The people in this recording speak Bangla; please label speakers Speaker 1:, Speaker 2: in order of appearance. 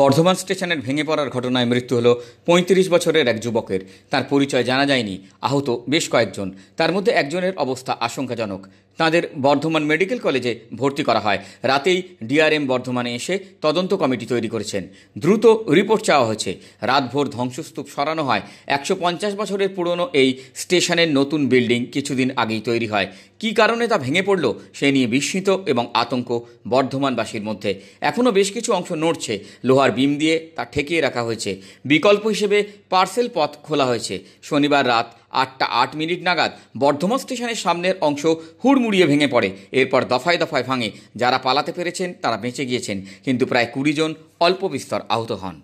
Speaker 1: বর্ধমান স্টেশনের ভেঙে পড়ার ঘটনায় মৃত্যু হল পঁয়ত্রিশ বছরের এক যুবকের তার পরিচয় জানা যায়নি আহত বেশ কয়েকজন তার মধ্যে একজনের অবস্থা আশঙ্কাজনক তাঁদের বর্ধমান মেডিকেল কলেজে ভর্তি করা হয় রাতেই ডিআরএম বর্ধমানে এসে তদন্ত কমিটি তৈরি করেছেন দ্রুত রিপোর্ট চাওয়া হয়েছে রাতভোর ধ্বংসস্তূপ সরানো হয় একশো পঞ্চাশ বছরের পুরনো এই স্টেশনের নতুন বিল্ডিং কিছুদিন আগেই তৈরি হয় কি কারণে তা ভেঙে পড়ল সে নিয়ে বিস্মিত এবং আতঙ্ক বর্ধমানবাসীর মধ্যে এখনও বেশ কিছু অংশ নড়ছে লোহা লোহার বিম দিয়ে তা ঠেকিয়ে রাখা হয়েছে বিকল্প হিসেবে পার্সেল পথ খোলা হয়েছে শনিবার রাত আটটা আট মিনিট নাগাদ বর্ধমান স্টেশনের সামনের অংশ হুড়মুড়িয়ে ভেঙে পড়ে এরপর দফায় দফায় ভাঙে যারা পালাতে পেরেছেন তারা বেঁচে গিয়েছেন কিন্তু প্রায় কুড়ি জন
Speaker 2: অল্প বিস্তর আহত হন